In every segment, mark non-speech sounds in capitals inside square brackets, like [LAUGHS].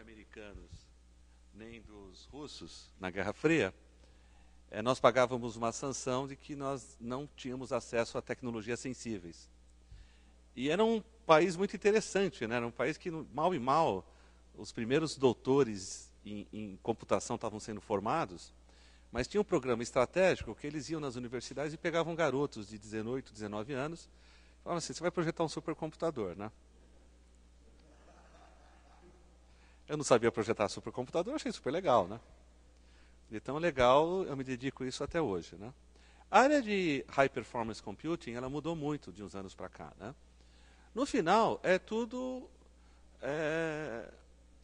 norte-americanos nem dos russos na Guerra Fria, é, nós pagávamos uma sanção de que nós não tínhamos acesso a tecnologias sensíveis. E era um país muito interessante, né? era um país que, mal e mal, os primeiros doutores em, em computação estavam sendo formados, mas tinha um programa estratégico que eles iam nas universidades e pegavam garotos de 18, 19 anos, falavam assim, você vai projetar um supercomputador, né? Eu não sabia projetar supercomputador, achei super legal, né? De tão legal, eu me dedico a isso até hoje, né? A área de high performance computing, ela mudou muito de uns anos para cá, né? No final, é tudo é,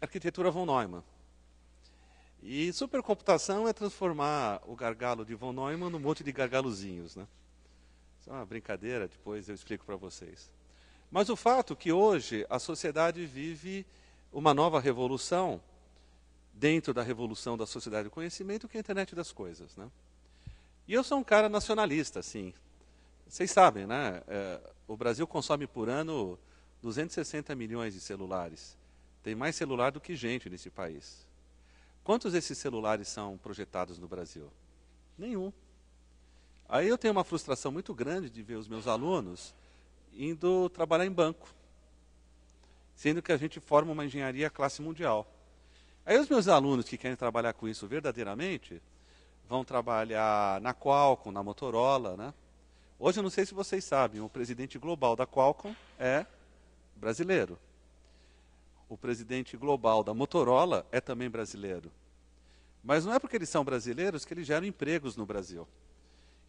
arquitetura von Neumann. E supercomputação é transformar o gargalo de von Neumann num monte de gargalozinhos, né? Isso é uma brincadeira, depois eu explico para vocês. Mas o fato é que hoje a sociedade vive uma nova revolução dentro da revolução da sociedade do conhecimento, que é a internet das coisas. Né? E eu sou um cara nacionalista, assim. Vocês sabem, né? É, o Brasil consome por ano 260 milhões de celulares. Tem mais celular do que gente nesse país. Quantos desses celulares são projetados no Brasil? Nenhum. Aí eu tenho uma frustração muito grande de ver os meus alunos indo trabalhar em banco sendo que a gente forma uma engenharia classe mundial. Aí os meus alunos que querem trabalhar com isso verdadeiramente vão trabalhar na Qualcomm, na Motorola, né? Hoje eu não sei se vocês sabem, o presidente global da Qualcomm é brasileiro. O presidente global da Motorola é também brasileiro. Mas não é porque eles são brasileiros que eles geram empregos no Brasil.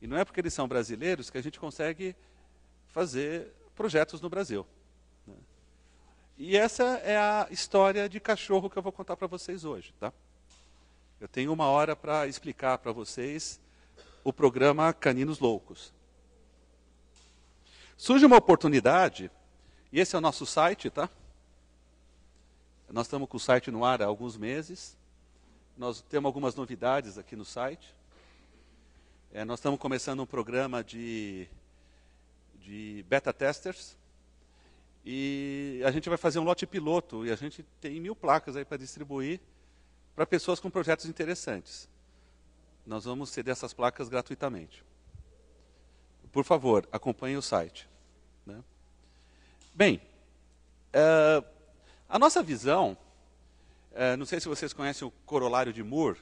E não é porque eles são brasileiros que a gente consegue fazer projetos no Brasil. E essa é a história de cachorro que eu vou contar para vocês hoje, tá? Eu tenho uma hora para explicar para vocês o programa Caninos Loucos. Surge uma oportunidade, e esse é o nosso site, tá? Nós estamos com o site no ar há alguns meses. Nós temos algumas novidades aqui no site. É, nós estamos começando um programa de, de beta testers e a gente vai fazer um lote piloto e a gente tem mil placas aí para distribuir para pessoas com projetos interessantes. Nós vamos ceder essas placas gratuitamente. Por favor, acompanhe o site. Né? Bem, eh, a nossa visão, eh, não sei se vocês conhecem o corolário de Moore,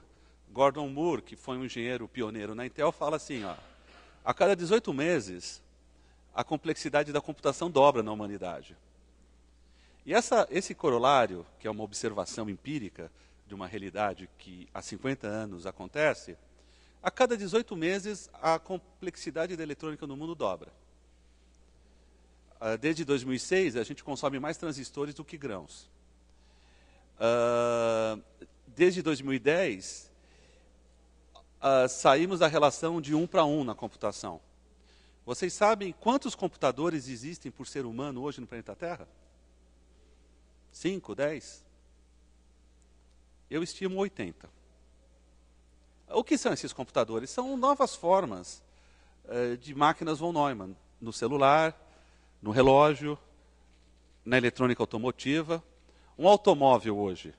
Gordon Moore, que foi um engenheiro pioneiro na Intel, fala assim, ó, a cada 18 meses, a complexidade da computação dobra na humanidade. E essa, esse corolário, que é uma observação empírica de uma realidade que há 50 anos acontece, a cada 18 meses a complexidade da eletrônica no mundo dobra. Ah, desde 2006, a gente consome mais transistores do que grãos. Ah, desde 2010, ah, saímos da relação de 1 para 1 na computação. Vocês sabem quantos computadores existem por ser humano hoje no planeta Terra? Cinco, dez? Eu estimo 80. O que são esses computadores? São novas formas uh, de máquinas von Neumann, no celular, no relógio, na eletrônica automotiva. Um automóvel hoje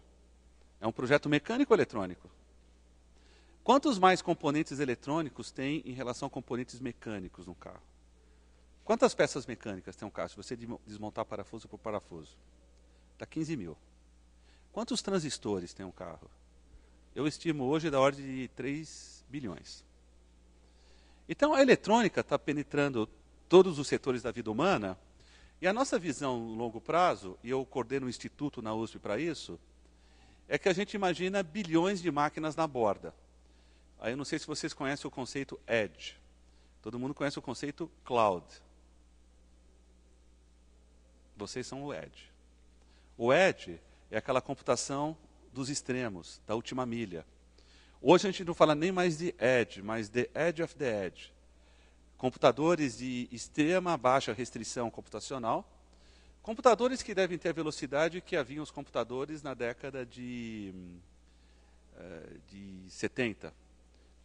é um projeto mecânico eletrônico. Quantos mais componentes eletrônicos tem em relação a componentes mecânicos no carro? Quantas peças mecânicas tem um carro? Se você desmontar parafuso por parafuso, dá 15 mil. Quantos transistores tem um carro? Eu estimo hoje da ordem de 3 bilhões. Então a eletrônica está penetrando todos os setores da vida humana e a nossa visão no longo prazo, e eu coordeno um instituto na USP para isso, é que a gente imagina bilhões de máquinas na borda. Aí eu não sei se vocês conhecem o conceito edge. Todo mundo conhece o conceito cloud. Vocês são o edge. O edge é aquela computação dos extremos, da última milha. Hoje a gente não fala nem mais de edge, mas the edge of the edge. Computadores de extrema baixa restrição computacional, computadores que devem ter a velocidade que haviam os computadores na década de, eh, de 70,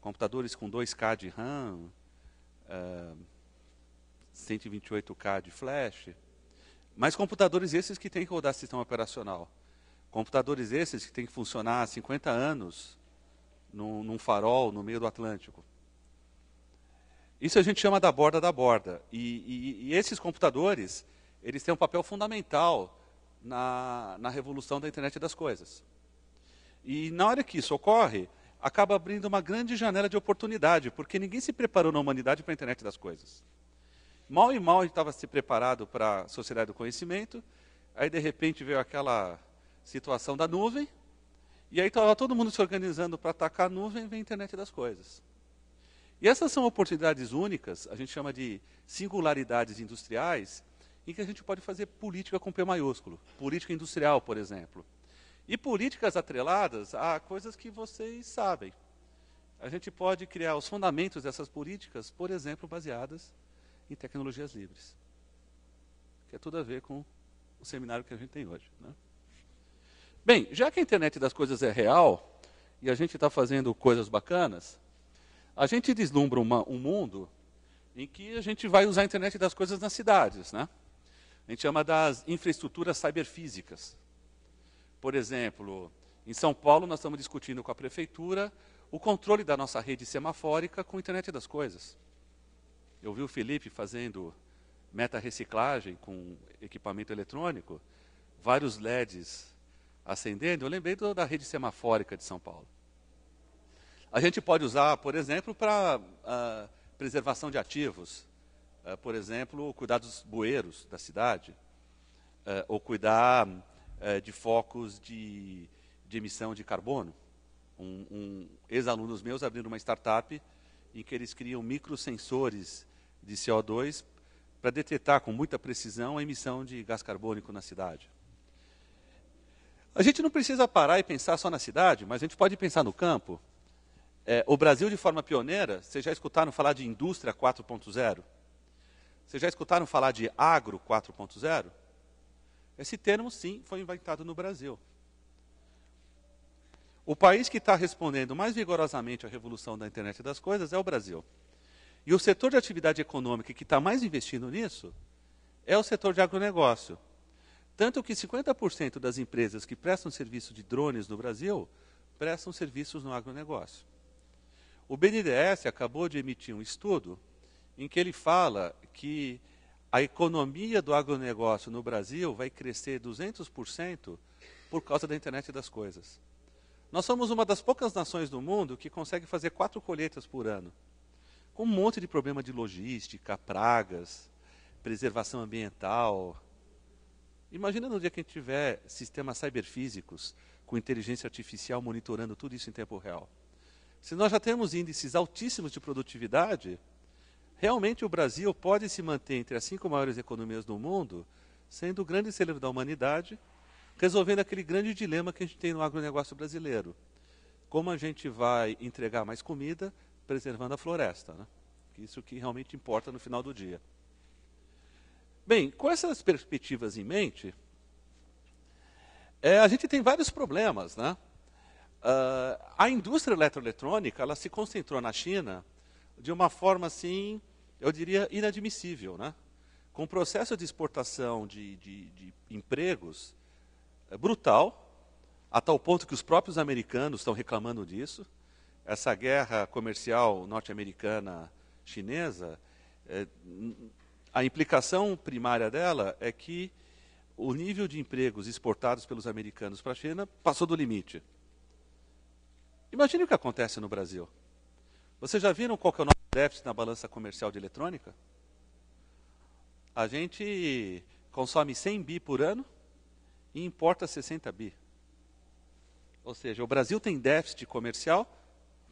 computadores com 2K de RAM, uh, é, 128K de flash, mas computadores esses que têm que rodar sistema operacional. Computadores esses que têm que funcionar há 50 anos num, num farol no meio do Atlântico. Isso a gente chama da borda da borda. E, e, e esses computadores, eles têm um papel fundamental na, na revolução da internet das coisas. E na hora que isso ocorre, acaba abrindo uma grande janela de oportunidade, porque ninguém se preparou na humanidade para a internet das coisas. Mal e mal estava se preparado para a sociedade do conhecimento, aí de repente veio aquela situação da nuvem, e aí estava todo mundo se organizando para atacar a nuvem, vem a internet das coisas. E essas são oportunidades únicas, a gente chama de singularidades industriais, em que a gente pode fazer política com P maiúsculo, política industrial, por exemplo. E políticas atreladas a coisas que vocês sabem. A gente pode criar os fundamentos dessas políticas, por exemplo, baseadas em tecnologias livres. Que é tudo a ver com o seminário que a gente tem hoje. Né? Bem, já que a internet das coisas é real e a gente está fazendo coisas bacanas, a gente deslumbra uma, um mundo em que a gente vai usar a internet das coisas nas cidades. Né? A gente chama das infraestruturas cyberfísicas. Por exemplo, em São Paulo nós estamos discutindo com a prefeitura o controle da nossa rede semafórica com a internet das coisas. Eu vi o Felipe fazendo meta-reciclagem com equipamento eletrônico, vários LEDs acendendo. Eu lembrei do, da rede semafórica de São Paulo. A gente pode usar, por exemplo, para ah, preservação de ativos. Uh, por exemplo, cuidar dos bueiros da cidade, uh, ou cuidar eh, de focos de, de, emissão de carbono. Um, um ex-alunos meus abrindo uma startup em que eles criam microsensores de CO2 para detectar com muita precisão a emissão de gás carbônico na cidade. A gente não precisa parar e pensar só na cidade, mas a gente pode pensar no campo. É, o Brasil, de forma pioneira, vocês já escutaram falar de indústria 4.0? Vocês já escutaram falar de agro 4.0? Esse termo, sim, foi inventado no Brasil. O país que está respondendo mais vigorosamente à revolução da internet das coisas é o Brasil. E o setor de atividade econômica que está mais investindo nisso é o setor de agronegócio. Tanto que 50% das empresas que prestam serviço de drones no Brasil prestam serviços no agronegócio. O BNDES acabou de emitir um estudo em que ele fala que a economia do agronegócio no Brasil vai crescer 200% por causa da internet das coisas. Nós somos uma das poucas nações do mundo que consegue fazer quatro colheitas por ano, com um monte de problema de logística, pragas, preservação ambiental. Imagina no dia que a gente tiver sistemas cyberfísicos com inteligência artificial monitorando tudo isso em tempo real. Se nós já temos índices altíssimos de produtividade, realmente o Brasil pode se manter entre as cinco maiores economias do mundo, sendo o grande celeiro da humanidade, resolvendo aquele grande dilema que a gente tem no agronegócio brasileiro. Como a gente vai entregar mais comida preservando a floresta? Né? Isso que realmente importa no final do dia. Bem, com essas perspectivas em mente, é, a gente tem vários problemas. Né? Uh, a indústria eletroeletrônica ela se concentrou na China de uma forma assim eu diria, inadmissível. Né? Com o processo de exportação de, de, de empregos é brutal, a tal ponto que os próprios americanos estão reclamando disso. Essa guerra comercial norte-americana chinesa, é, a implicação primária dela é que o nível de empregos exportados pelos americanos para a China passou do limite. Imagine o que acontece no Brasil. Vocês já viram qual que é o nosso déficit na balança comercial de eletrônica? A gente consome 100 bi por ano e importa 60 bi. Ou seja, o Brasil tem déficit comercial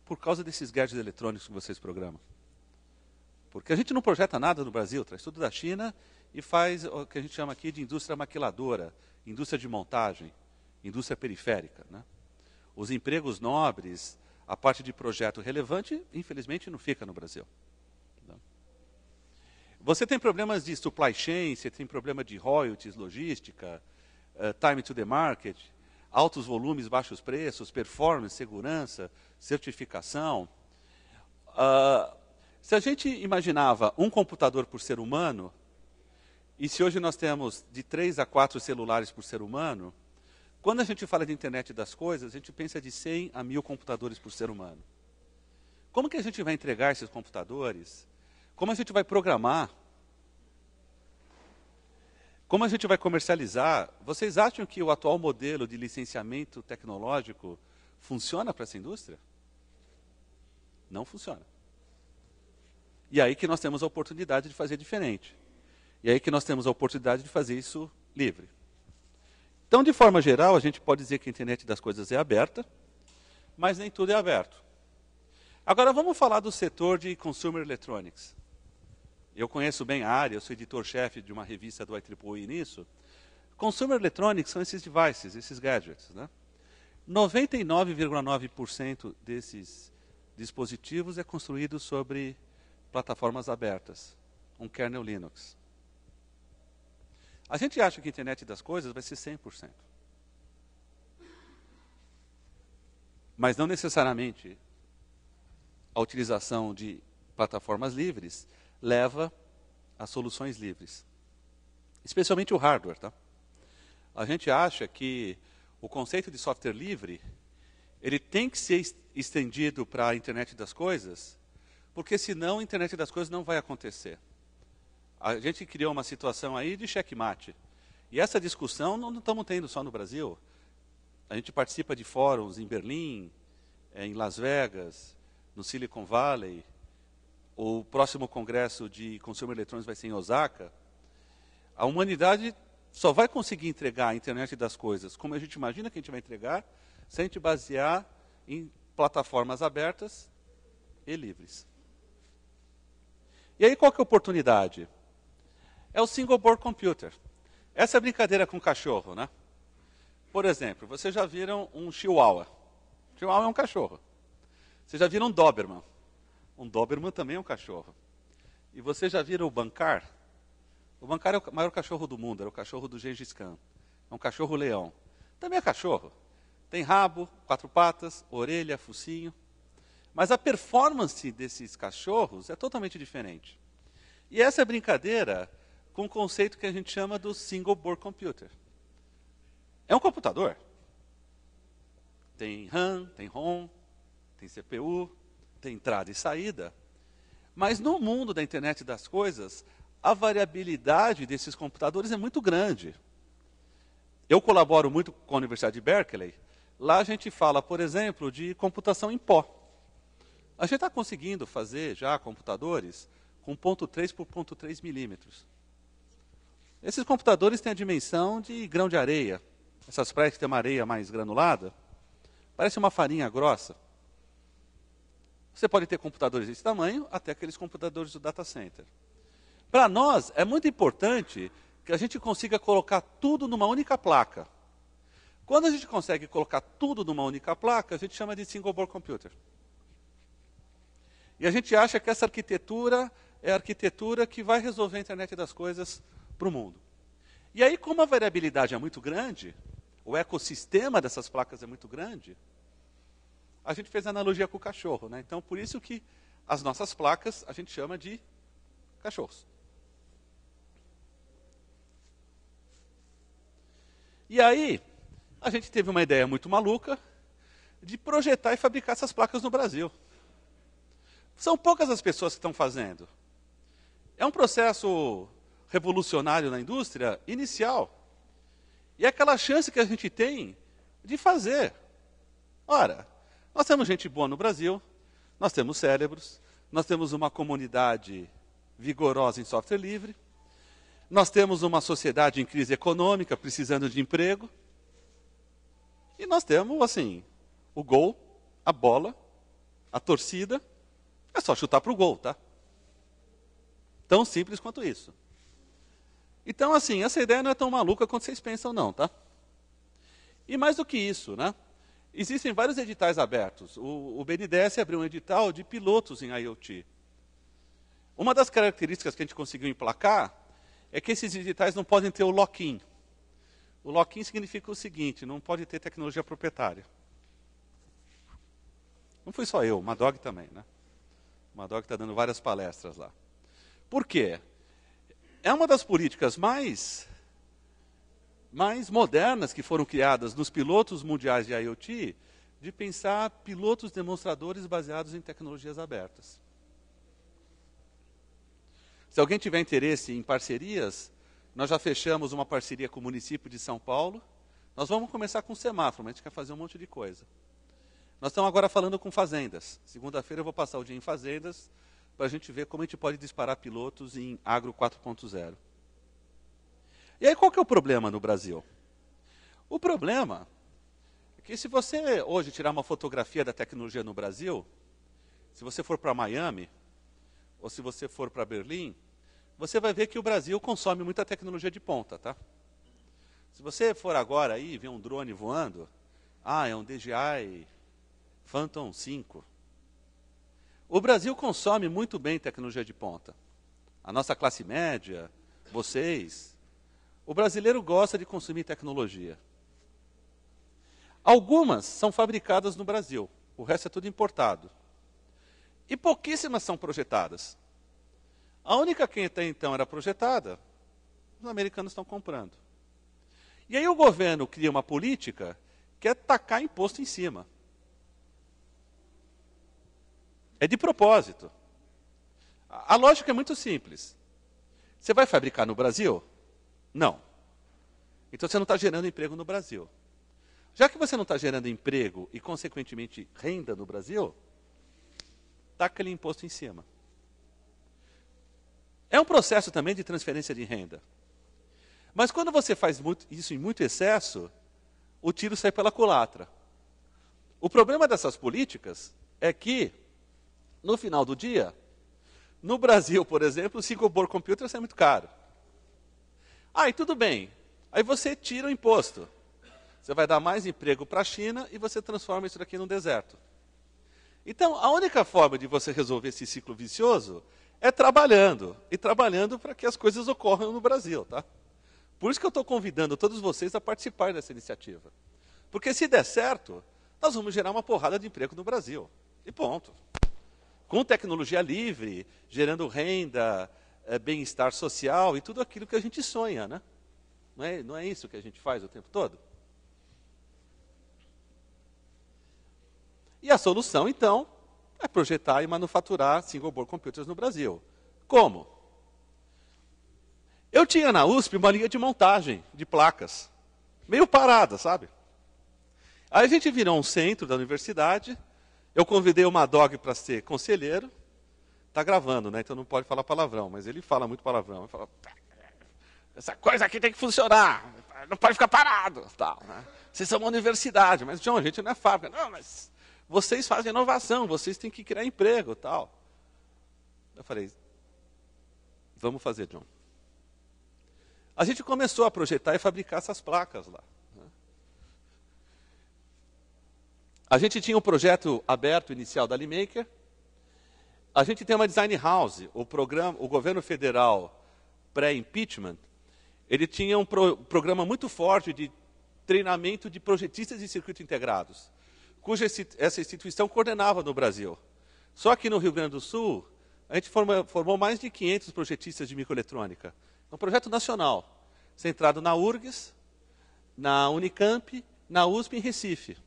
por causa desses gadgets eletrônicos que vocês programam. Porque a gente não projeta nada no Brasil, traz tudo da China e faz o que a gente chama aqui de indústria maquiladora, indústria de montagem, indústria periférica. Né? Os empregos nobres, a parte de projeto relevante, infelizmente, não fica no Brasil. Você tem problemas de supply chain, você tem problema de royalties, logística, uh, time to the market, altos volumes, baixos preços, performance, segurança, certificação. Uh, se a gente imaginava um computador por ser humano, e se hoje nós temos de três a quatro celulares por ser humano, quando a gente fala de internet das coisas, a gente pensa de 100 a 1000 computadores por ser humano. Como que a gente vai entregar esses computadores? Como a gente vai programar? Como a gente vai comercializar? Vocês acham que o atual modelo de licenciamento tecnológico funciona para essa indústria? Não funciona. E aí que nós temos a oportunidade de fazer diferente. E aí que nós temos a oportunidade de fazer isso livre. Então, de forma geral, a gente pode dizer que a internet das coisas é aberta, mas nem tudo é aberto. Agora vamos falar do setor de consumer electronics. Eu conheço bem a área, eu sou editor-chefe de uma revista do IEEE nisso. Consumer electronics são esses devices, esses gadgets. 99,9% né? desses dispositivos é construído sobre plataformas abertas, um kernel Linux. A gente acha que a internet das coisas vai ser 100%. Mas não necessariamente a utilização de plataformas livres leva a soluções livres. Especialmente o hardware, tá? A gente acha que o conceito de software livre ele tem que ser estendido para a internet das coisas, porque senão a internet das coisas não vai acontecer. A gente criou uma situação aí de checkmate. E essa discussão não estamos tendo só no Brasil. A gente participa de fóruns em Berlim, eh, em Las Vegas, no Silicon Valley. O próximo congresso de consumo eletrônico vai ser em Osaka. A humanidade só vai conseguir entregar a internet das coisas como a gente imagina que a gente vai entregar, se a gente basear em plataformas abertas e livres. E aí qual que é a oportunidade? é o single board computer. Essa é brincadeira com cachorro, né? Por exemplo, vocês já viram um chihuahua. Chihuahua é um cachorro. Vocês já viram um Doberman. Um Doberman também é um cachorro. E vocês já viram o Bancar? O Bancar é o maior cachorro do mundo, era o cachorro do Gengis Khan. É um cachorro leão. Também é cachorro. Tem rabo, quatro patas, orelha, focinho. Mas a performance desses cachorros é totalmente diferente. E essa é brincadeira com um conceito que a gente chama do single board computer. É um computador. Tem RAM, tem ROM, tem CPU, tem entrada e saída. Mas no mundo da internet das coisas, a variabilidade desses computadores é muito grande. Eu colaboro muito com a Universidade de Berkeley. Lá a gente fala, por exemplo, de computação em pó. A gente está conseguindo fazer já computadores com 0.3 por 0.3 milímetros. Esses computadores têm a dimensão de grão de areia. Essas praias que têm uma areia mais granulada, parece uma farinha grossa. Você pode ter computadores desse tamanho, até aqueles computadores do data center. Para nós, é muito importante que a gente consiga colocar tudo numa única placa. Quando a gente consegue colocar tudo numa única placa, a gente chama de single board computer. E a gente acha que essa arquitetura é a arquitetura que vai resolver a internet das coisas para o mundo. E aí, como a variabilidade é muito grande, o ecossistema dessas placas é muito grande, a gente fez a analogia com o cachorro. Né? Então, por isso que as nossas placas a gente chama de cachorros. E aí, a gente teve uma ideia muito maluca de projetar e fabricar essas placas no Brasil. São poucas as pessoas que estão fazendo. É um processo revolucionário na indústria inicial. E é aquela chance que a gente tem de fazer. Ora, nós temos gente boa no Brasil, nós temos cérebros, nós temos uma comunidade vigorosa em software livre, nós temos uma sociedade em crise econômica, precisando de emprego, e nós temos, assim, o gol, a bola, a torcida, é só chutar para o gol, tá? Tão simples quanto isso. Então, assim, essa ideia não é tão maluca quanto vocês pensam, não, tá? E mais do que isso, né? Existem vários editais abertos. O, o BNDES abriu um edital de pilotos em IoT. Uma das características que a gente conseguiu emplacar é que esses editais não podem ter o lock-in. O lock-in significa o seguinte: não pode ter tecnologia proprietária. Não fui só eu, o Madog também, né? O Madog está dando várias palestras lá. Por quê? é uma das políticas mais, mais modernas que foram criadas nos pilotos mundiais de IoT, de pensar pilotos demonstradores baseados em tecnologias abertas. Se alguém tiver interesse em parcerias, nós já fechamos uma parceria com o município de São Paulo. Nós vamos começar com semáforo, mas a gente quer fazer um monte de coisa. Nós estamos agora falando com fazendas. Segunda-feira eu vou passar o dia em fazendas, para a gente ver como a gente pode disparar pilotos em agro 4.0. E aí qual que é o problema no Brasil? O problema é que se você hoje tirar uma fotografia da tecnologia no Brasil, se você for para Miami ou se você for para Berlim, você vai ver que o Brasil consome muita tecnologia de ponta, tá? Se você for agora aí ver um drone voando, ah, é um DJI Phantom 5. O Brasil consome muito bem tecnologia de ponta. A nossa classe média, vocês. O brasileiro gosta de consumir tecnologia. Algumas são fabricadas no Brasil, o resto é tudo importado. E pouquíssimas são projetadas. A única que até então era projetada, os americanos estão comprando. E aí o governo cria uma política que é tacar imposto em cima. É de propósito. A lógica é muito simples. Você vai fabricar no Brasil? Não. Então você não está gerando emprego no Brasil. Já que você não está gerando emprego e, consequentemente, renda no Brasil, está aquele imposto em cima. É um processo também de transferência de renda. Mas quando você faz muito, isso em muito excesso, o tiro sai pela culatra. O problema dessas políticas é que no final do dia, no Brasil, por exemplo, o compor computer é muito caro. Aí tudo bem. Aí você tira o imposto. Você vai dar mais emprego para a China e você transforma isso daqui num deserto. Então, a única forma de você resolver esse ciclo vicioso é trabalhando. E trabalhando para que as coisas ocorram no Brasil, tá? Por isso que eu estou convidando todos vocês a participar dessa iniciativa. Porque se der certo, nós vamos gerar uma porrada de emprego no Brasil. E ponto com tecnologia livre, gerando renda, é, bem-estar social e tudo aquilo que a gente sonha, né? Não é, não é isso que a gente faz o tempo todo? E a solução, então, é projetar e manufaturar single board computers no Brasil. Como? Eu tinha na USP uma linha de montagem de placas, meio parada, sabe? Aí a gente virou um centro da universidade eu convidei o Madog para ser conselheiro. Está gravando, né? Então não pode falar palavrão, mas ele fala muito palavrão. Ele fala, essa coisa aqui tem que funcionar, não pode ficar parado. Tal, né? Vocês são uma universidade, mas John, a gente não é fábrica. Não, mas vocês fazem inovação, vocês têm que criar emprego tal. Eu falei, vamos fazer, John. A gente começou a projetar e fabricar essas placas lá. A gente tinha um projeto aberto inicial da Limaker. A gente tem uma design house. O, programa, o governo federal pré-impeachment, ele tinha um pro, programa muito forte de treinamento de projetistas de circuito integrados, cuja essa instituição coordenava no Brasil. Só que no Rio Grande do Sul, a gente forma, formou mais de 500 projetistas de microeletrônica. É um projeto nacional, centrado na URGS, na Unicamp, na USP e em Recife.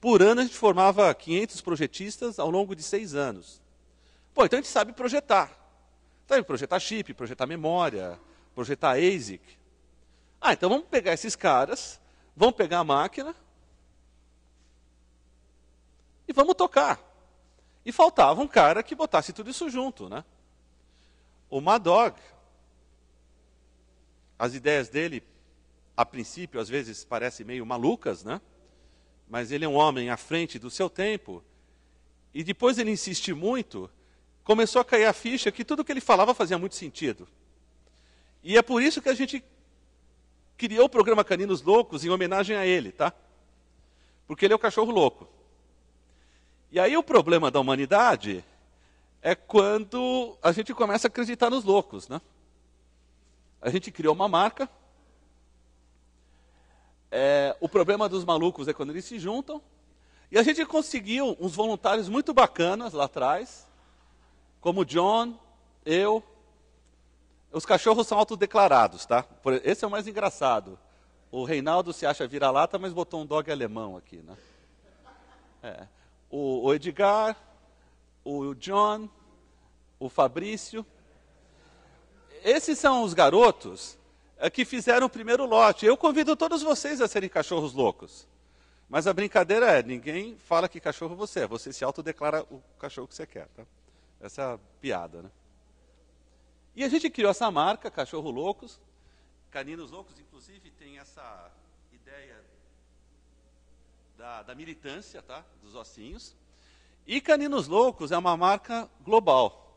Por ano a gente formava 500 projetistas ao longo de seis anos. Pô, então a gente sabe projetar. Então, sabe projetar chip, projetar memória, projetar ASIC. Ah, então vamos pegar esses caras, vamos pegar a máquina e vamos tocar. E faltava um cara que botasse tudo isso junto, né? O Madog, as ideias dele, a princípio, às vezes parecem meio malucas, né? mas ele é um homem à frente do seu tempo. E depois ele insiste muito, começou a cair a ficha que tudo que ele falava fazia muito sentido. E é por isso que a gente criou o programa Caninos Loucos em homenagem a ele, tá? Porque ele é o cachorro louco. E aí o problema da humanidade é quando a gente começa a acreditar nos loucos, né? A gente criou uma marca, é, o problema dos malucos é quando eles se juntam. E a gente conseguiu uns voluntários muito bacanas lá atrás, como John, eu. Os cachorros são autodeclarados, tá? Esse é o mais engraçado. O Reinaldo se acha vira-lata, mas botou um dog alemão aqui, né? É. O, o Edgar, o John, o Fabrício. Esses são os garotos é, que fizeram o primeiro lote. Eu convido todos vocês a serem cachorros loucos. Mas a brincadeira é, ninguém fala que cachorro você é, você se autodeclara o cachorro que você quer. Tá? Essa é a piada, né? E a gente criou essa marca, Cachorro Loucos, Caninos Loucos, inclusive tem essa ideia da, da militância, tá? Dos ossinhos. E Caninos Loucos é uma marca global.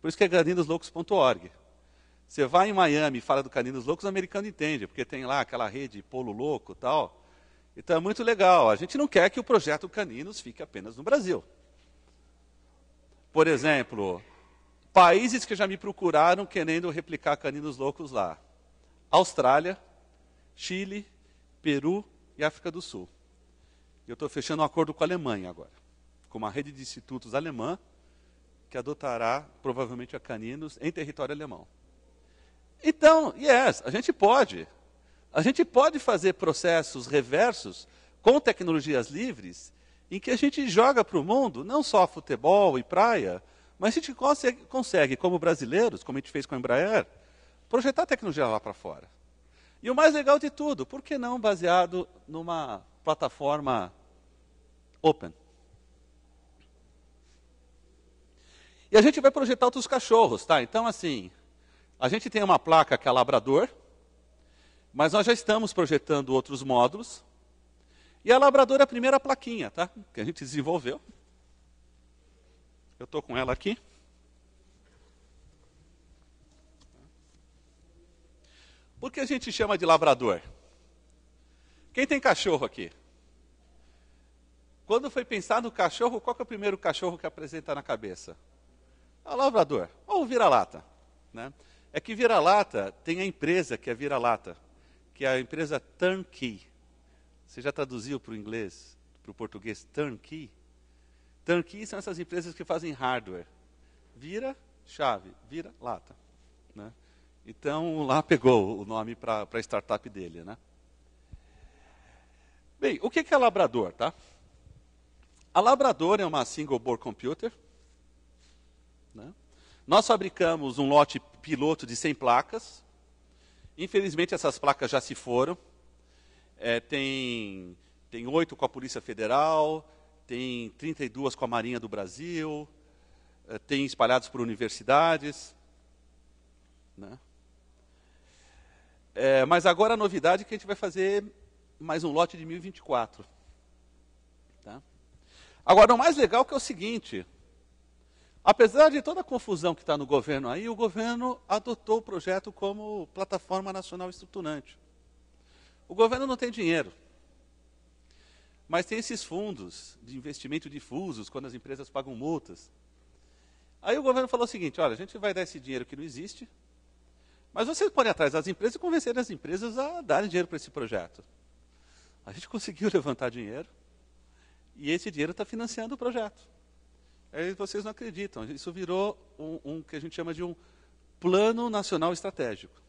Por isso que é caninosloucos.org. Você vai em Miami e fala do Caninos Loucos, o americano entende, porque tem lá aquela rede Polo Louco e tal. Então é muito legal. A gente não quer que o projeto Caninos fique apenas no Brasil. Por exemplo, países que já me procuraram querendo replicar Caninos Loucos lá: Austrália, Chile, Peru e África do Sul. Eu estou fechando um acordo com a Alemanha agora, com uma rede de institutos alemã que adotará provavelmente a caninos em território alemão. Então, yes, a gente pode. A gente pode fazer processos reversos com tecnologias livres, em que a gente joga para o mundo não só futebol e praia, mas a gente consegue, consegue, como brasileiros, como a gente fez com a Embraer, projetar tecnologia lá para fora. E o mais legal de tudo, por que não baseado numa plataforma open? E a gente vai projetar outros cachorros, tá? Então, assim, a gente tem uma placa que é Labrador, mas nós já estamos projetando outros módulos. E a Labrador é a primeira plaquinha, tá? Que a gente desenvolveu. Eu estou com ela aqui. Por que a gente chama de labrador? Quem tem cachorro aqui? Quando foi pensar no cachorro, qual é o primeiro cachorro que apresenta na cabeça? É o labrador, ou vira-lata. Né? É que vira-lata tem a empresa que é vira-lata, que é a empresa Turnkey. Você já traduziu para o inglês, para o português, Turnkey? Turnkey são essas empresas que fazem hardware. Vira chave, vira lata. Né? Então, lá pegou o nome para a startup dele. Né? Bem, o que é a Labrador? Tá? A Labrador é uma single board computer. Né? Nós fabricamos um lote piloto de 100 placas. Infelizmente, essas placas já se foram. É, tem tem oito com a Polícia Federal, tem 32 com a Marinha do Brasil, é, tem espalhados por universidades. Né? É, mas agora a novidade é que a gente vai fazer mais um lote de 1024. Tá? Agora, o mais legal é que é o seguinte, Apesar de toda a confusão que está no governo aí, o governo adotou o projeto como plataforma nacional estruturante. O governo não tem dinheiro, mas tem esses fundos de investimento difusos, quando as empresas pagam multas. Aí o governo falou o seguinte: olha, a gente vai dar esse dinheiro que não existe, mas vocês podem ir atrás das empresas e convencer as empresas a darem dinheiro para esse projeto. A gente [LAUGHS] conseguiu levantar dinheiro e esse dinheiro está financiando o projeto. Aí é, vocês não acreditam. Isso virou um, um que a gente chama de um plano nacional estratégico.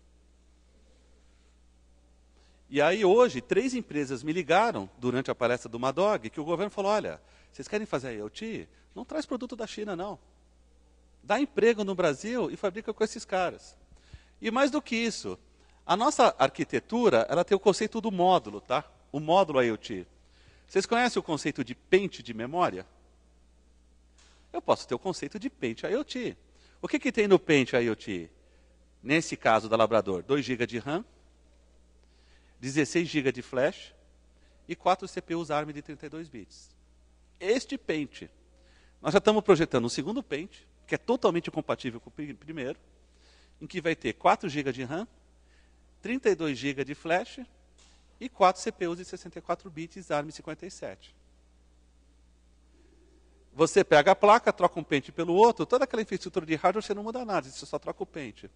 E aí hoje, três empresas me ligaram durante a palestra do Madog que o governo falou, olha, vocês querem fazer a IoT? Não traz produto da China, não. Dá emprego no Brasil e fabrica com esses caras. E mais do que isso, a nossa arquitetura, ela tem o conceito do módulo, tá? O módulo IoT. Vocês conhecem o conceito de pente de memória? Eu posso ter o conceito de Paint IoT. O que, que tem no Paint IoT? Nesse caso da Labrador, 2 GB de RAM, 16 GB de flash e 4 CPUs ARM de 32 bits. Este Paint. Nós já estamos projetando um segundo Paint, que é totalmente compatível com o primeiro, em que vai ter 4 GB de RAM, 32 GB de flash e 4 CPUs de 64 bits ARM57. Você pega a placa, troca um pente pelo outro, toda aquela infraestrutura de hardware você não muda nada, você só troca o pente.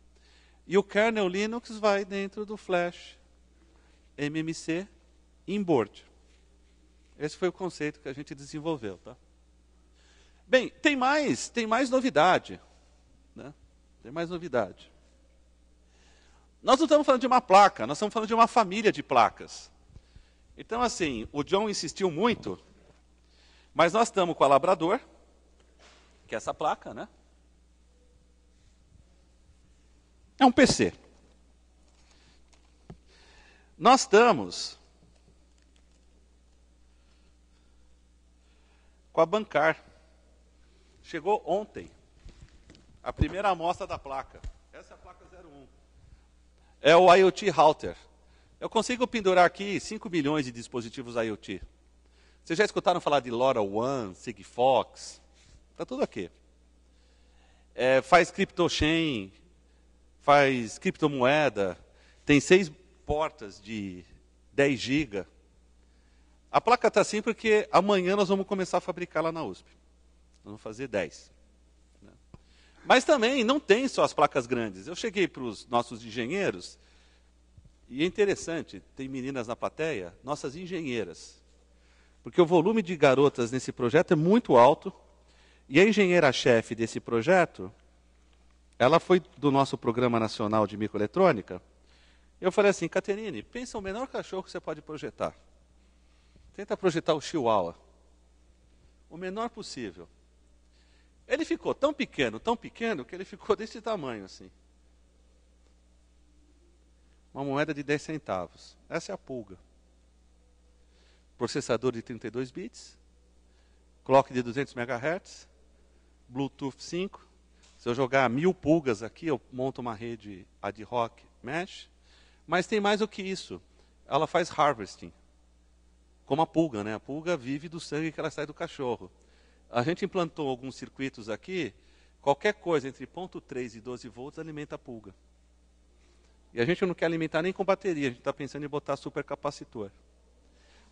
E o kernel Linux vai dentro do flash MMC inboard. Esse foi o conceito que a gente desenvolveu. Tá? Bem, tem mais, tem mais novidade. Né? Tem mais novidade. Nós não estamos falando de uma placa, nós estamos falando de uma família de placas. Então, assim, o John insistiu muito mas nós estamos com a Labrador, que é essa placa, né? É um PC. Nós estamos com a Bancar. Chegou ontem a primeira amostra da placa. Essa é a placa 01. É o IoT Router. Eu consigo pendurar aqui 5 milhões de dispositivos IoT. Vocês já escutaram falar de Laura One, Sig Fox? Está tudo aqui. É, faz CryptoChain, faz criptomoeda, tem seis portas de 10 GB. A placa está assim porque amanhã nós vamos começar a fabricar lá na USP. vamos fazer 10. Né? Mas também não tem só as placas grandes. Eu cheguei para os nossos engenheiros, e é interessante, tem meninas na plateia, nossas engenheiras porque o volume de garotas nesse projeto é muito alto. E a engenheira-chefe desse projeto, ela foi do nosso Programa Nacional de Microeletrônica. Eu falei assim, Caterine, pensa o menor cachorro que você pode projetar. Tenta projetar o chihuahua. O menor possível. Ele ficou tão pequeno, tão pequeno, que ele ficou desse tamanho assim. Uma moeda de 10 centavos. Essa é a pulga processador de 32 bits, clock de 200 MHz, Bluetooth 5. Se eu jogar mil pulgas aqui, eu monto uma rede ad hoc mesh. Mas tem mais do que isso. Ela faz harvesting. Como a pulga, né? A pulga vive do sangue que ela sai do cachorro. A gente implantou alguns circuitos aqui. Qualquer coisa entre 0.3 e 12 volts alimenta a pulga. E a gente não quer alimentar nem com bateria, a gente está pensando em botar supercapacitor.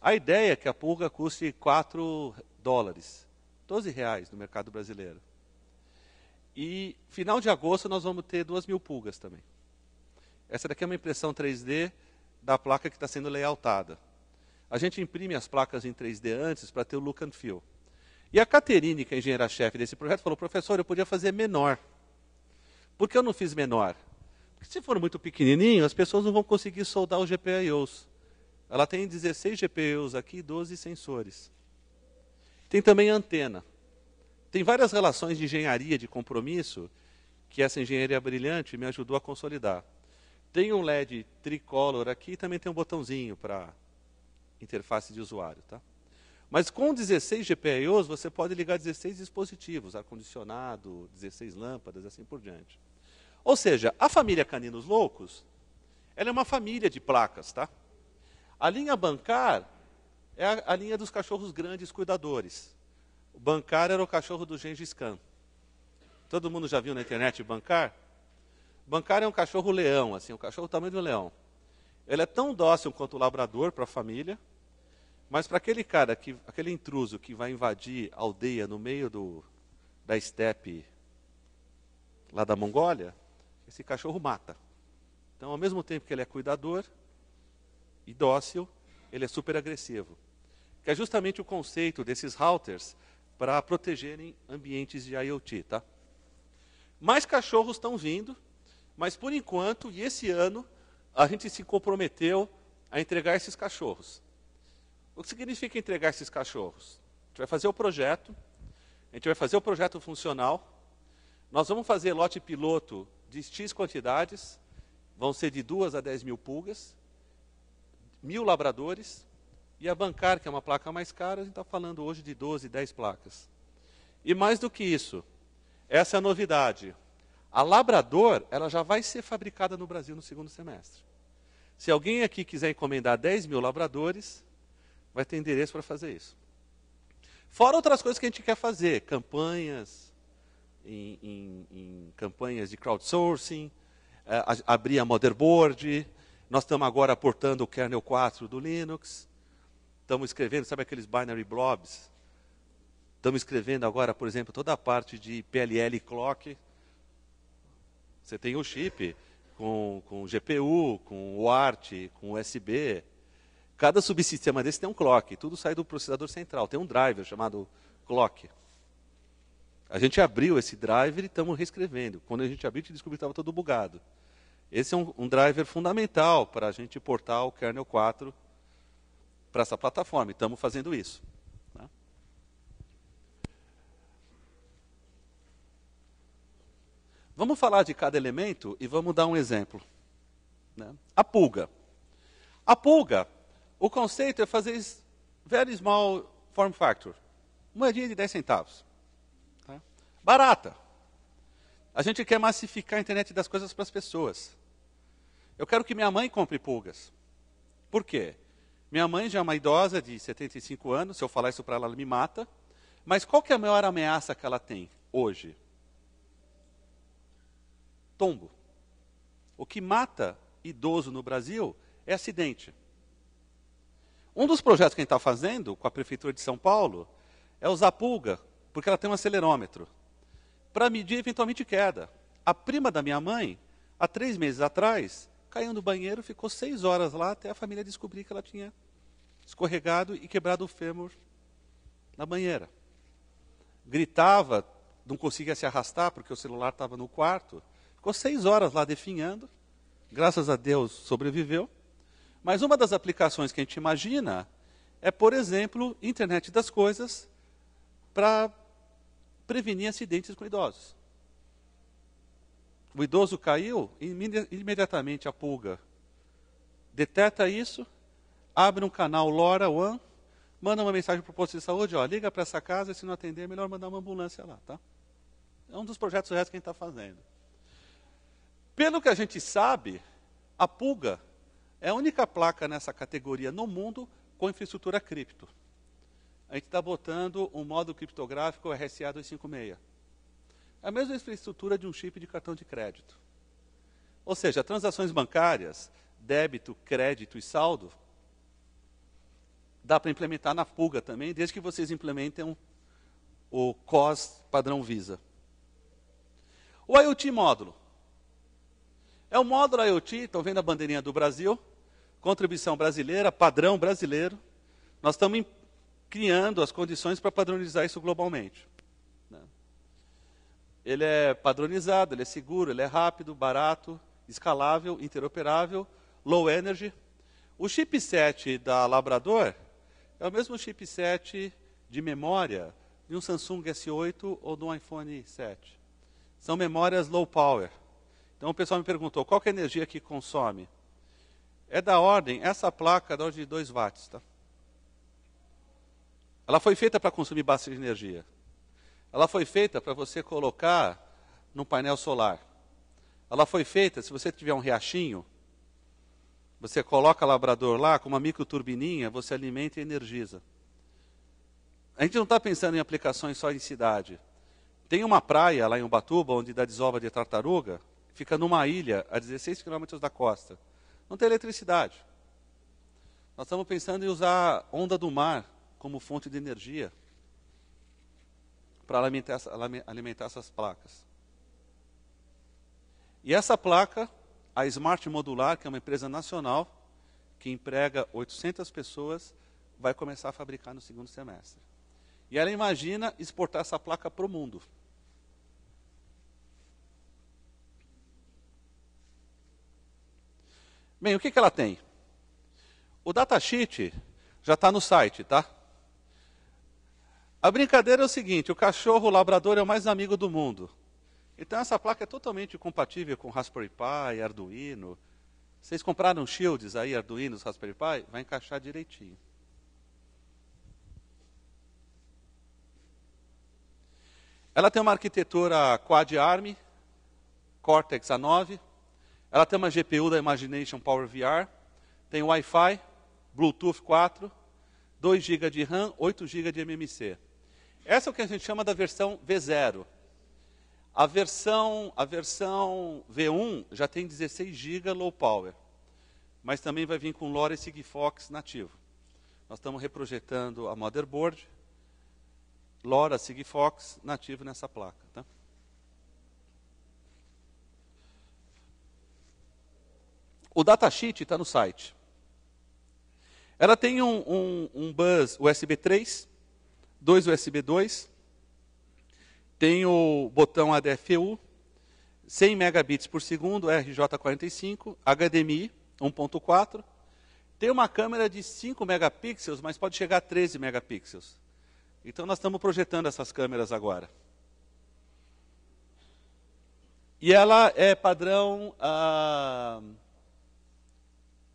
A ideia é que a pulga custe 4 dólares, 12 reais no mercado brasileiro. E final de agosto nós vamos ter 2 mil pulgas também. Essa daqui é uma impressão 3D da placa que está sendo layoutada. A gente imprime as placas em 3D antes para ter o look and feel. E a Caterine, que é engenheira-chefe desse projeto, falou, professor, eu podia fazer menor. Por que eu não fiz menor? Porque se for muito pequenininho, as pessoas não vão conseguir soldar os GPIOs. Ela tem 16 GPUs aqui, 12 sensores. Tem também antena. Tem várias relações de engenharia de compromisso que essa engenharia brilhante me ajudou a consolidar. Tem um LED tricolor aqui e também tem um botãozinho para interface de usuário, tá? Mas com 16 GPIOs, você pode ligar 16 dispositivos, ar-condicionado, 16 lâmpadas, assim por diante. Ou seja, a família Caninos Loucos, ela é uma família de placas, tá? A linha bancar é a, a linha dos cachorros grandes cuidadores. O bancar era o cachorro do Gengis Khan. Todo mundo já viu na internet bancar? Bancar é um cachorro leão, assim, um cachorro do tamanho de um leão. Ele é tão dócil quanto o labrador para a família, mas para aquele cara, que, aquele intruso que vai invadir a aldeia no meio do, da estepe lá da Mongólia, esse cachorro mata. Então, ao mesmo tempo que ele é cuidador, e dócil, ele é super agressivo. Que é justamente o conceito desses routers para protegerem ambientes de IoT, tá? Mais cachorros estão vindo, mas por enquanto, e esse ano, a gente se comprometeu a entregar esses cachorros. O que significa entregar esses cachorros? A gente vai fazer o projeto, a gente vai fazer o projeto funcional, nós vamos fazer lote piloto de X quantidades, vão ser de 2 a 10 mil pulgas, mil labradores, e a Bancar, que é uma placa mais cara, a gente está falando hoje de 12, 10 placas. E mais do que isso, essa é a novidade. A Labrador, ela já vai ser fabricada no Brasil no segundo semestre. Se alguém aqui quiser encomendar 10 mil labradores, vai ter endereço para fazer isso. Fora outras coisas que a gente quer fazer, campanhas, em, em, em campanhas de crowdsourcing, eh, abrir a motherboard, nós estamos agora aportando o kernel 4 do Linux. Estamos escrevendo, sabe aqueles binary blobs? Estamos escrevendo agora, por exemplo, toda a parte de PLL clock. Você tem o chip com, com GPU, com UART, com USB. Cada subsistema desse tem um clock. Tudo sai do processador central. Tem um driver chamado clock. A gente abriu esse driver e estamos reescrevendo. Quando a gente abriu, a gente descobriu que estava todo bugado. Esse é um, um driver fundamental para a gente portar o kernel 4 para essa plataforma, e estamos fazendo isso. Né? Vamos falar de cada elemento e vamos dar um exemplo. Né? A pulga. A pulga, o conceito é fazer very small form factor, moedinha de 10 centavos. Tá? Barata. A gente quer massificar a internet das coisas para as pessoas. Eu quero que minha mãe compre pulgas. Por quê? Minha mãe já é uma idosa de 75 anos, se eu falar isso para ela, ela me mata. Mas qual que é a maior ameaça que ela tem hoje? Tombo. O que mata idoso no Brasil é acidente. Um dos projetos que a gente está fazendo com a Prefeitura de São Paulo é usar pulga, porque ela tem um acelerômetro para medir eventualmente queda. A prima da minha mãe, há três meses atrás, caiu no banheiro, ficou seis horas lá até a família descobrir que ela tinha escorregado e quebrado o fêmur na banheira. Gritava, não conseguia se arrastar porque o celular estava no quarto. Ficou seis horas lá definhando. Graças a Deus sobreviveu. Mas uma das aplicações que a gente imagina é, por exemplo, internet das coisas para prevenir acidentes com idosos. O idoso caiu, imediatamente a pulga detecta isso, abre um canal LoRa One, manda uma mensagem para o posto de saúde, ó, liga para essa casa, se não atender, é melhor mandar uma ambulância lá, tá? É um dos projetos que a gente está fazendo. Pelo que a gente sabe, a pulga é a única placa nessa categoria no mundo com infraestrutura cripto a gente está botando um módulo criptográfico RSA 256. É A mesma infraestrutura de um chip de cartão de crédito. Ou seja, transações bancárias, débito, crédito e saldo, dá para implementar na pulga também, desde que vocês implementem o COS padrão Visa. O IoT módulo. É o módulo IoT, estão vendo a bandeirinha do Brasil, contribuição brasileira, padrão brasileiro. Nós estamos criando as condições para padronizar isso globalmente. Né? Ele é padronizado, ele é seguro, ele é rápido, barato, escalável, interoperável, low energy. O chipset da Labrador é o mesmo chipset de memória de um Samsung S8 ou de um iPhone 7. São memórias low power. Então o pessoal me perguntou, qual é a energia que consome? É da ordem, essa placa é da ordem de 2 watts, tá? Ela foi feita para consumir bastante energia. Ela foi feita para você colocar no painel solar. Ela foi feita, se você tiver um riachinho, você coloca labrador lá com uma microturbininha, você alimenta e energiza. A gente não está pensando em aplicações só em cidade. Tem uma praia lá em Ubatuba, onde dá desova de tartaruga, fica numa ilha a 16 quilômetros da costa. Não tem eletricidade. Nós estamos pensando em usar onda do mar como fonte de energia para alimentar, alimentar essas placas. E essa placa, a Smart Modular, que é uma empresa nacional, que emprega 800 pessoas, vai começar a fabricar no segundo semestre. E ela imagina exportar essa placa para o mundo. Bem, o que, que ela tem? O datasheet já está no site, tá? A brincadeira é o seguinte: o cachorro labrador é o mais amigo do mundo. Então essa placa é totalmente compatível com Raspberry Pi, Arduino. Vocês compraram shields aí, Arduinos, Raspberry Pi? Vai encaixar direitinho. Ela tem uma arquitetura Quad ARM, Cortex A9. Ela tem uma GPU da Imagination Power VR. Tem Wi-Fi, Bluetooth 4, 2 GB de RAM, 8 GB de MMC. Essa é o que a gente chama da versão V0. A versão, a versão V1 já tem 16 GB low power, mas também vai vir com LoRa e Sigfox nativo. Nós estamos reprojetando a motherboard, LoRa, Sigfox nativo nessa placa. Tá? O datasheet está no site. Ela tem um, um, um bus USB 3, dois USB 2, tem o botão ADFU, 100 megabits por segundo, RJ45, HDMI 1.4, tem uma câmera de 5 megapixels, mas pode chegar a 13 megapixels. Então nós estamos projetando essas câmeras agora. E ela é padrão ah,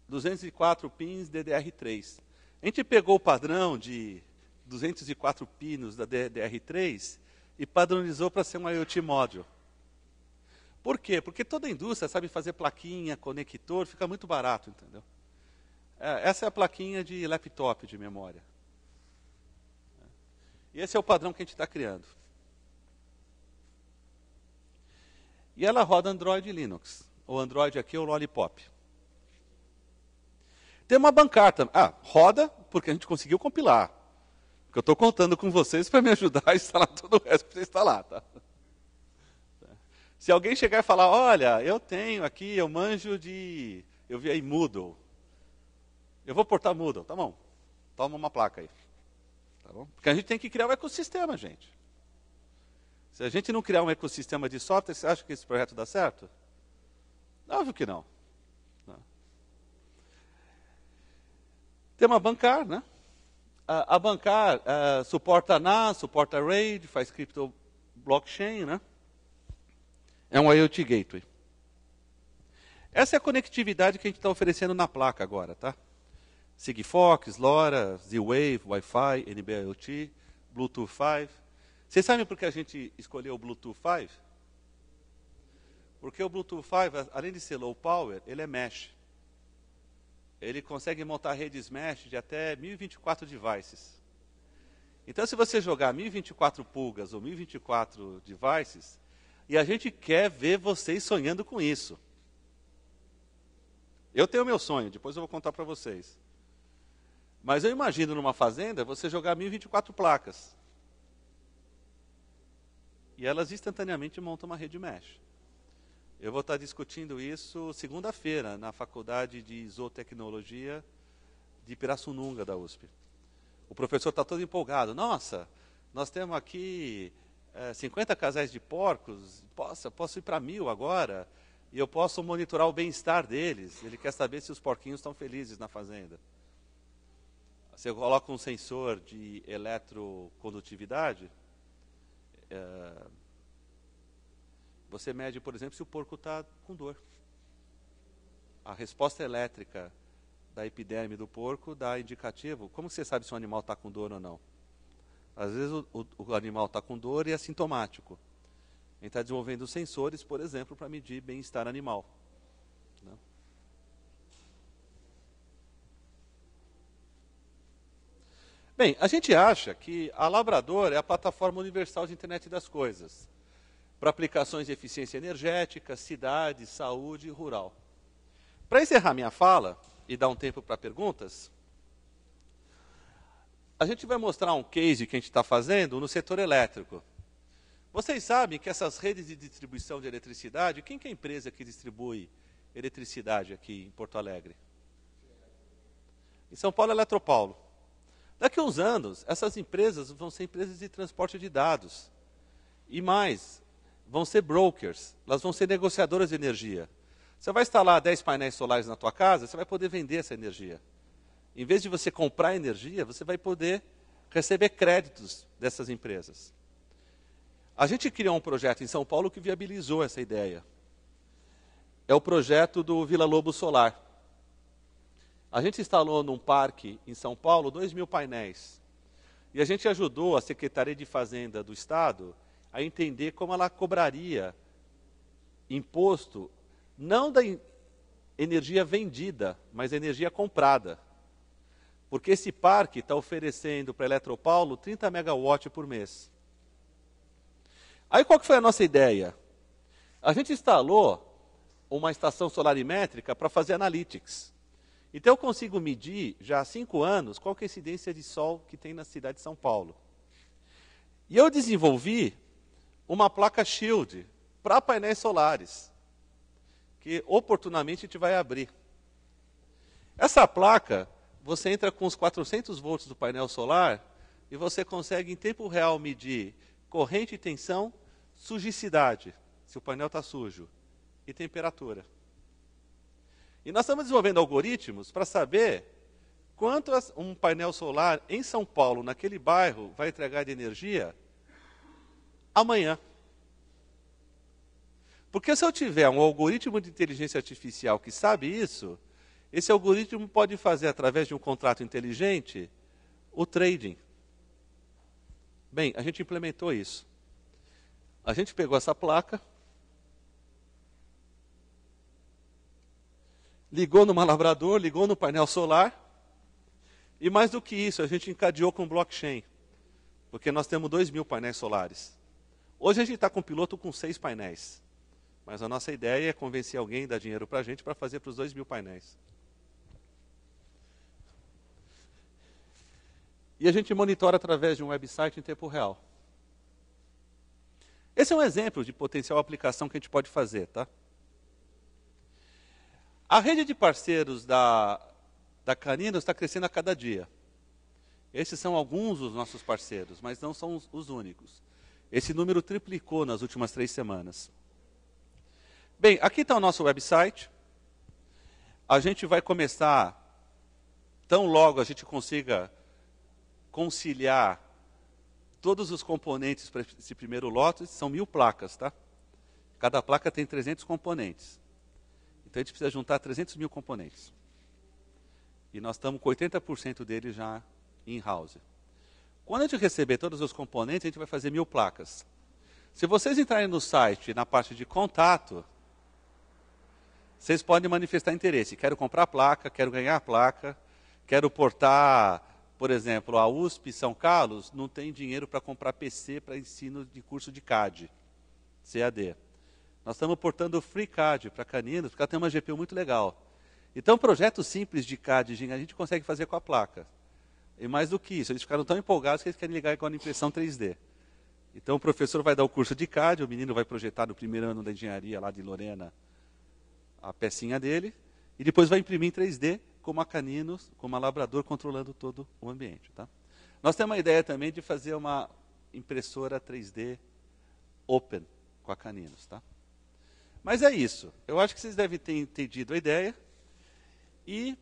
204 pins DDR3. A gente pegou o padrão de 204 pinos da DDR3 e padronizou para ser um IoT módulo. Por quê? Porque toda a indústria sabe fazer plaquinha, conector, fica muito barato, entendeu? É, essa é a plaquinha de laptop de memória. E esse é o padrão que a gente está criando. E ela roda Android e Linux. O Android aqui é o Lollipop. Tem uma bancarta. Ah, roda porque a gente conseguiu compilar. Porque eu estou contando com vocês para me ajudar a instalar [LAUGHS] todo o resto para você instalar, tá? Se alguém chegar e falar, olha, eu tenho aqui, eu manjo de... Eu vi aí Moodle. Eu vou portar Moodle, tá bom. Toma uma placa aí. Tá bom? Porque a gente tem que criar um ecossistema, gente. Se a gente não criar um ecossistema de software, você acha que esse projeto dá certo? Óbvio que não. não. Tema bancar, né? a, bancar a, suporta NAS, suporta RAID, faz cripto blockchain, né? É um IoT Gateway. Essa é a conectividade que a gente está oferecendo na placa agora, tá? Sigfox, LoRa, Z-Wave, Wi-Fi, NB-IoT, Bluetooth 5. Vocês sabem por que a gente escolheu o Bluetooth 5? Porque o Bluetooth 5, além de ser low power, ele é mesh ele consegue montar redes mesh de até 1024 devices. Então, se você jogar 1024 pulgas ou 1024 devices, e a gente quer ver vocês sonhando com isso. Eu tenho meu sonho, depois eu vou contar para vocês. Mas eu imagino numa fazenda você jogar 1024 placas. E elas instantaneamente montam uma rede mesh. Eu vou estar discutindo isso segunda-feira na Faculdade de Isotecnologia de Pirassununga da USP. O professor está todo empolgado. Nossa, nós temos aqui é, eh, 50 casais de porcos. Posso, posso ir para mil agora e eu posso monitorar o bem-estar deles. Ele quer saber se os porquinhos estão felizes na fazenda. Você coloca um sensor de eletrocondutividade. É, eh, você mede, por exemplo, se o porco está com dor. A resposta elétrica da epiderme do porco dá indicativo. Como você sabe se o animal está com dor ou não? Às vezes o, o, o animal está com dor e é sintomático. A gente está desenvolvendo sensores, por exemplo, para medir bem-estar animal. Não? Né? Bem, a gente acha que a Labrador é a plataforma universal de internet das coisas para aplicações de eficiência energética, cidade, saúde e rural. Para encerrar minha fala e dar um tempo para perguntas, a gente vai mostrar um case que a gente está fazendo no setor elétrico. Vocês sabem que essas redes de distribuição de eletricidade, quem que é a empresa que distribui eletricidade aqui em Porto Alegre? Em São Paulo, Eletropaulo. Daqui a uns anos, essas empresas vão ser empresas de transporte de dados. E mais, vão ser brokers, elas vão ser negociadoras de energia. Você vai instalar 10 painéis solares na tua casa, você vai poder vender essa energia. Em vez de você comprar energia, você vai poder receber créditos dessas empresas. A gente criou um projeto em São Paulo que viabilizou essa ideia. É o projeto do Vila Lobo Solar. A gente instalou num parque em São Paulo 2 mil painéis. E a gente ajudou a Secretaria de Fazenda do Estado a entender como ela cobraria imposto não da energia vendida, mas energia comprada. Porque esse parque está oferecendo para a Eletropaulo 30 megawatts por mês. Aí qual que foi a nossa ideia? A gente instalou uma estação solarimétrica para fazer analytics. Então eu consigo medir, já há cinco anos, qual que é a incidência de sol que tem na cidade de São Paulo. E eu desenvolvi uma placa shield para painéis solares, que oportunamente a gente vai abrir. Essa placa, você entra com os 400 volts do painel solar e você consegue em tempo real medir corrente e tensão, sujicidade se o painel está sujo, e temperatura. E nós estamos desenvolvendo algoritmos para saber quanto um painel solar em São Paulo, naquele bairro, vai entregar de energia amanhã. Porque se eu tiver um algoritmo de inteligência artificial que sabe isso, esse algoritmo pode fazer, através de um contrato inteligente, o trading. Bem, a gente implementou isso. A gente pegou essa placa, ligou no malabrador, ligou no painel solar, e mais do que isso, a gente encadeou com blockchain, porque nós temos 2 mil painéis solares. Hoje a gente está com um piloto com seis painéis. Mas a nossa ideia é convencer alguém a dar dinheiro para a gente para fazer para os dois mil painéis. E a gente monitora através de um website em tempo real. Esse é um exemplo de potencial aplicação que a gente pode fazer, tá? A rede de parceiros da, da Canina está crescendo a cada dia. Esses são alguns dos nossos parceiros, mas não são os, os únicos. Esse número triplicou nas últimas três semanas. Bem, aqui está o nosso website. A gente vai começar, tão logo a gente consiga conciliar todos os componentes para esse primeiro lote, são mil placas, tá? Cada placa tem 300 componentes. Então a gente precisa juntar 300 mil componentes. E nós estamos com 80% deles já in-house. Quando a gente receber todos os componentes, a gente vai fazer mil placas. Se vocês entrarem no site, na parte de contato, vocês podem manifestar interesse. Quero comprar placa, quero ganhar placa, quero portar, por exemplo, a USP São Carlos não tem dinheiro para comprar PC para ensino de curso de CAD, CAD. Nós estamos portando free FreeCAD para caninos, porque ela tem uma GPU muito legal. Então, projetos simples de CAD, a gente consegue fazer com a placa. E mais do que isso, eles ficaram tão empolgados que eles querem ligar com a impressão 3D. Então o professor vai dar o curso de CAD, o menino vai projetar no primeiro ano da engenharia lá de Lorena a pecinha dele, e depois vai imprimir em 3D com a caninos, com a labrador controlando todo o ambiente. Tá? Nós temos uma ideia também de fazer uma impressora 3D open com a caninos. Tá? Mas é isso. Eu acho que vocês devem ter entendido a ideia. E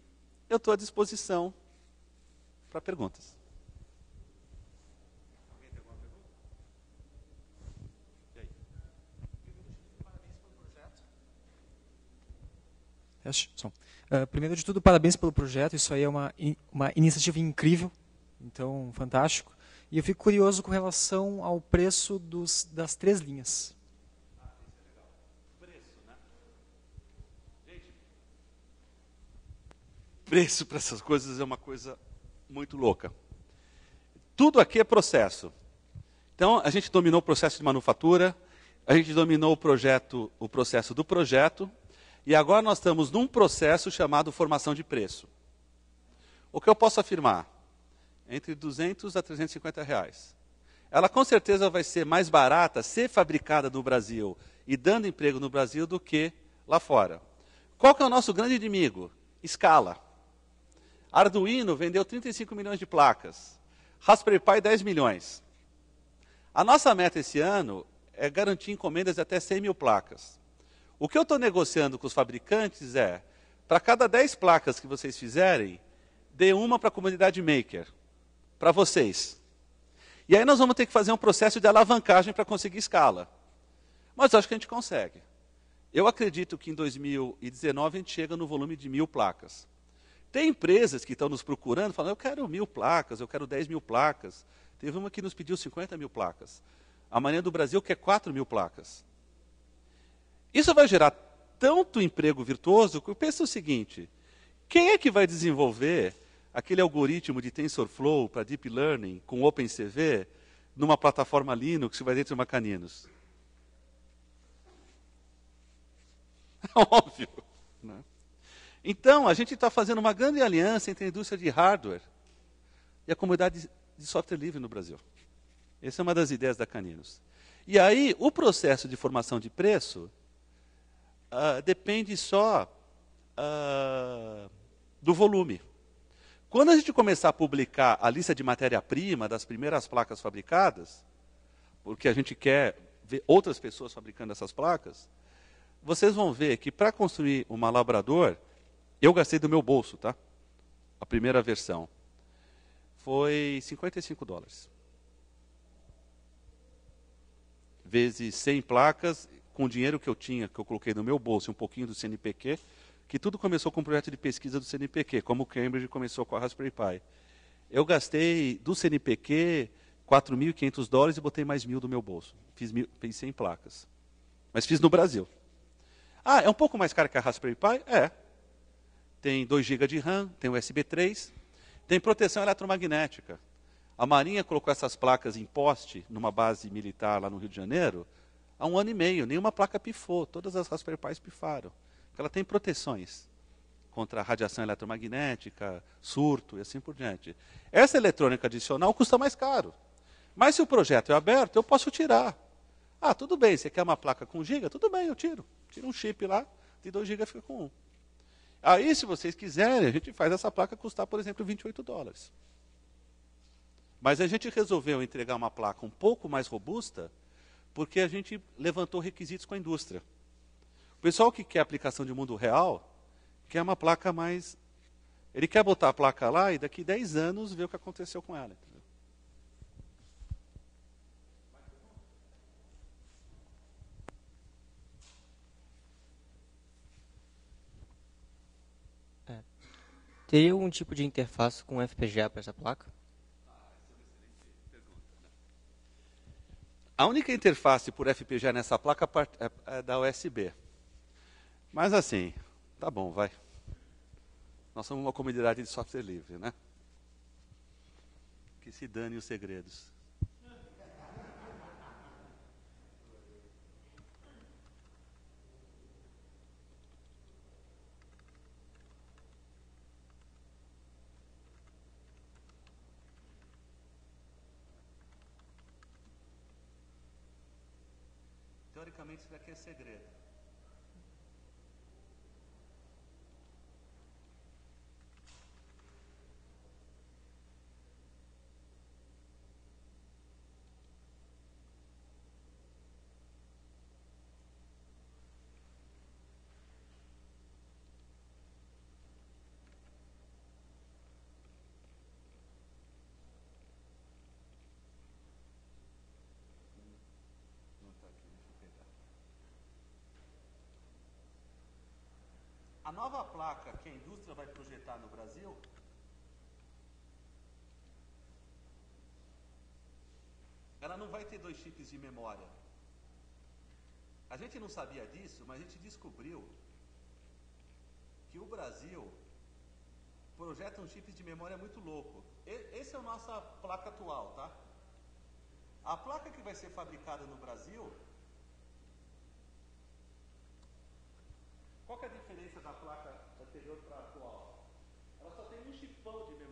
eu estou à disposição para perguntas. Uh, primeiro de tudo, parabéns pelo projeto. Isso aí é uma, uma iniciativa incrível, então fantástico. E eu fico curioso com relação ao preço dos, das três linhas. Ah, é preço, né? preço para essas coisas é uma coisa muito louca. Tudo aqui é processo. Então, a gente dominou o processo de manufatura, a gente dominou o, projeto, o processo do projeto, e agora nós estamos num processo chamado formação de preço. O que eu posso afirmar? Entre 200 a 350 reais. Ela com certeza vai ser mais barata ser fabricada no Brasil e dando emprego no Brasil do que lá fora. Qual que é o nosso grande inimigo? Escala. Arduino vendeu 35 milhões de placas. Raspberry Pi, 10 milhões. A nossa meta esse ano é garantir encomendas de até 100 mil placas. O que eu estou negociando com os fabricantes é, para cada 10 placas que vocês fizerem, dê uma para a comunidade maker, para vocês. E aí nós vamos ter que fazer um processo de alavancagem para conseguir escala. Mas acho que a gente consegue. Eu acredito que em 2019 a gente chega no volume de mil placas. Tem empresas que estão nos procurando, falando, eu quero mil placas, eu quero dez mil placas. Teve uma que nos pediu 50 mil placas. A Manhã do Brasil quer 4 mil placas. Isso vai gerar tanto emprego virtuoso que eu penso o seguinte, quem é que vai desenvolver aquele algoritmo de TensorFlow para Deep Learning com OpenCV numa plataforma Linux que vai dentro de uma Caninos? É [LAUGHS] óbvio. Né? Então, a gente está fazendo uma grande aliança entre a indústria de hardware e a comunidade de software livre no Brasil. Essa é uma das ideias da Caninos. E aí, o processo de formação de preço uh, depende só uh, do volume. Quando a gente começar a publicar a lista de matéria-prima das primeiras placas fabricadas, porque a gente quer ver outras pessoas fabricando essas placas, vocês vão ver que para construir um labrador, eu gastei do meu bolso, tá? A primeira versão. Foi 55 dólares. Vezes 100 placas, com o dinheiro que eu tinha, que eu coloquei no meu bolso, um pouquinho do CNPq, que tudo começou com um projeto de pesquisa do CNPq, como o Cambridge começou com a Raspberry Pi. Eu gastei do CNPq 4.500 dólares e botei mais mil do meu bolso. Fiz, mil, fiz 100 placas. Mas fiz no Brasil. Ah, é um pouco mais caro que a Raspberry Pi? É, tem 2 GB de RAM, tem USB 3, tem proteção eletromagnética. A Marinha colocou essas placas em poste numa base militar lá no Rio de Janeiro há um ano e meio. Nenhuma placa pifou, todas as Raspberry Pis pifaram. Ela tem proteções contra radiação eletromagnética, surto e assim por diante. Essa eletrônica adicional custa mais caro. Mas se o projeto é aberto, eu posso tirar. Ah, tudo bem, você quer uma placa com giga? Tudo bem, eu tiro. Tiro um chip lá, de 2 GB fica com 1. Um. Aí, se vocês quiserem, a gente faz essa placa custar, por exemplo, 28 dólares. Mas a gente resolveu entregar uma placa um pouco mais robusta, porque a gente levantou requisitos com a indústria. O pessoal que quer aplicação de mundo real, quer uma placa mais. Ele quer botar a placa lá e daqui 10 anos ver o que aconteceu com ela. Teria algum tipo de interface com FPGA para essa placa? A única interface por FPGA nessa placa é, é da USB. Mas assim, tá bom, vai. Nós somos uma comunidade de software livre, né? Que se dane os segredos. Teoricamente isso daqui é segredo. nova placa que a indústria vai projetar no Brasil ela não vai ter dois chips de memória. A gente não sabia disso, mas a gente descobriu que o Brasil projeta um chip de memória muito louco. Essa é a nossa placa atual, tá? A placa que vai ser fabricada no Brasil Qual é a diferença da placa anterior para a atual? Ela só tem um chipão de memória.